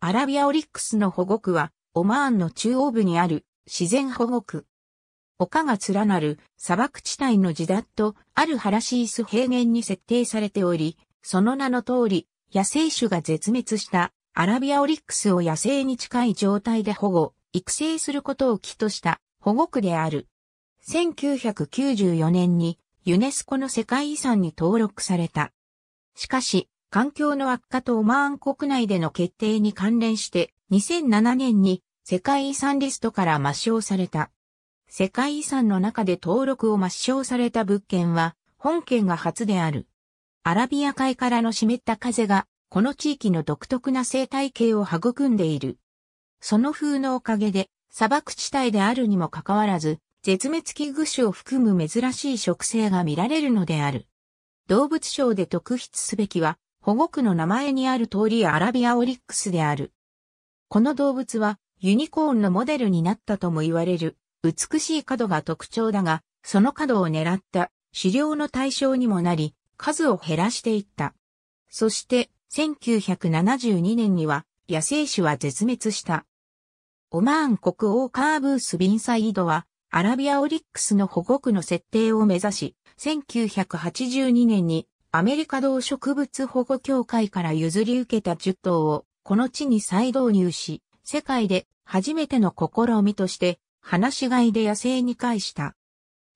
アラビアオリックスの保護区は、オマーンの中央部にある自然保護区。丘が連なる砂漠地帯のジダット、アルハラシース平原に設定されており、その名の通り、野生種が絶滅したアラビアオリックスを野生に近い状態で保護、育成することを基とした保護区である。1994年にユネスコの世界遺産に登録された。しかし、環境の悪化とオマーン国内での決定に関連して2007年に世界遺産リストから抹消された。世界遺産の中で登録を抹消された物件は本県が初である。アラビア海からの湿った風がこの地域の独特な生態系を育んでいる。その風のおかげで砂漠地帯であるにもかかわらず絶滅危惧種を含む珍しい植生が見られるのである。動物賞で特筆すべきは保護区の名前にある通りアラビアオリックスである。この動物はユニコーンのモデルになったとも言われる美しい角が特徴だが、その角を狙った狩猟の対象にもなり、数を減らしていった。そして1972年には野生種は絶滅した。オマーン国王カーブース・ビンサイードは、アラビアオリックスの保護区の設定を目指し、1982年にアメリカ動植物保護協会から譲り受けた10頭をこの地に再導入し、世界で初めての試みとして、放し飼いで野生に返した。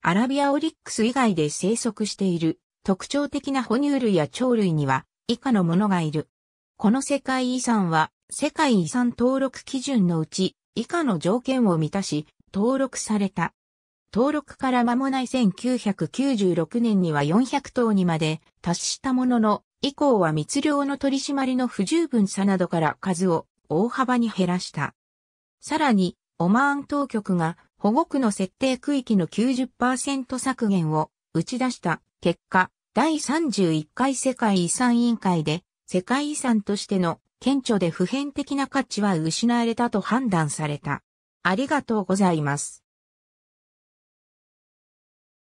アラビアオリックス以外で生息している特徴的な哺乳類や鳥類には以下のものがいる。この世界遺産は世界遺産登録基準のうち以下の条件を満たし登録された。登録から間もない1996年には400頭にまで達したものの、以降は密漁の取り締まりの不十分さなどから数を大幅に減らした。さらに、オマーン当局が保護区の設定区域の90%削減を打ち出した結果、第31回世界遺産委員会で世界遺産としての顕著で普遍的な価値は失われたと判断された。ありがとうございます。